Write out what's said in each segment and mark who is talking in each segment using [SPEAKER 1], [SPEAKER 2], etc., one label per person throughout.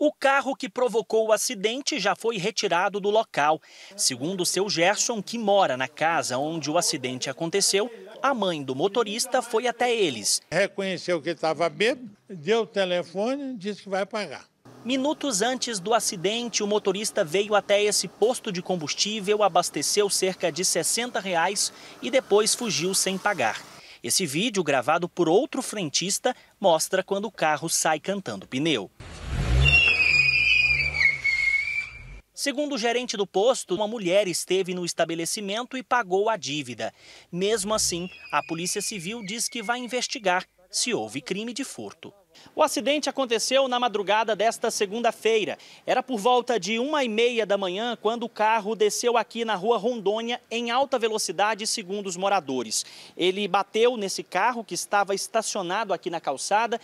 [SPEAKER 1] O carro que provocou o acidente já foi retirado do local. Segundo o seu Gerson, que mora na casa onde o acidente aconteceu, a mãe do motorista foi até eles. Reconheceu que estava bêbado, deu o telefone e disse que vai pagar. Minutos antes do acidente, o motorista veio até esse posto de combustível, abasteceu cerca de 60 reais e depois fugiu sem pagar. Esse vídeo, gravado por outro frentista, mostra quando o carro sai cantando pneu. Segundo o gerente do posto, uma mulher esteve no estabelecimento e pagou a dívida. Mesmo assim, a Polícia Civil diz que vai investigar se houve crime de furto. O acidente aconteceu na madrugada desta segunda-feira. Era por volta de uma e meia da manhã quando o carro desceu aqui na rua Rondônia em alta velocidade, segundo os moradores. Ele bateu nesse carro que estava estacionado aqui na calçada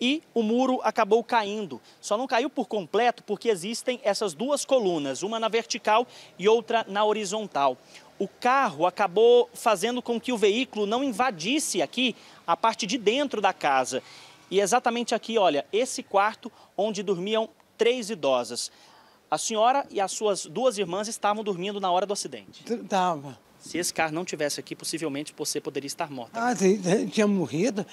[SPEAKER 1] e o muro acabou caindo. Só não caiu por completo porque existem essas duas colunas, uma na vertical e outra na horizontal. O carro acabou fazendo com que o veículo não invadisse aqui a parte de dentro da casa. E é exatamente aqui, olha, esse quarto onde dormiam três idosas. A senhora e as suas duas irmãs estavam dormindo na hora do acidente? Estava. Se esse carro não tivesse aqui, possivelmente você poderia estar morta. Ah, tinha morrido.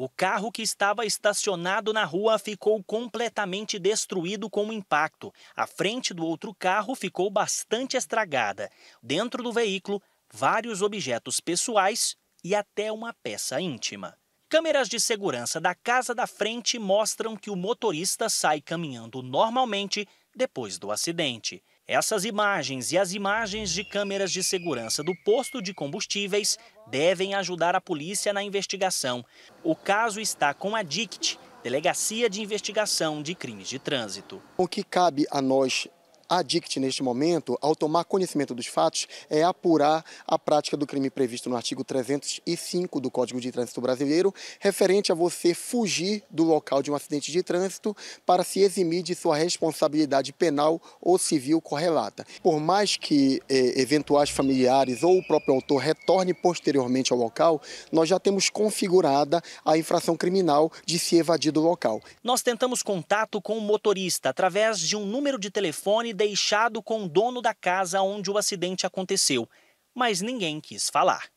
[SPEAKER 1] O carro que estava estacionado na rua ficou completamente destruído com o impacto. A frente do outro carro ficou bastante estragada. Dentro do veículo, vários objetos pessoais e até uma peça íntima. Câmeras de segurança da casa da frente mostram que o motorista sai caminhando normalmente depois do acidente. Essas imagens e as imagens de câmeras de segurança do posto de combustíveis devem ajudar a polícia na investigação. O caso está com a DICT, Delegacia de Investigação de Crimes de Trânsito.
[SPEAKER 2] O que cabe a nós a DICT, neste momento, ao tomar conhecimento dos fatos, é apurar a prática do crime previsto no artigo 305 do Código de Trânsito Brasileiro, referente a você fugir do local de um acidente de trânsito para se eximir de sua responsabilidade penal ou civil correlata. Por mais que eh, eventuais familiares ou o próprio autor retorne posteriormente ao local, nós já temos configurada a infração criminal de se evadir do local.
[SPEAKER 1] Nós tentamos contato com o motorista através de um número de telefone deixado com o dono da casa onde o acidente aconteceu, mas ninguém quis falar.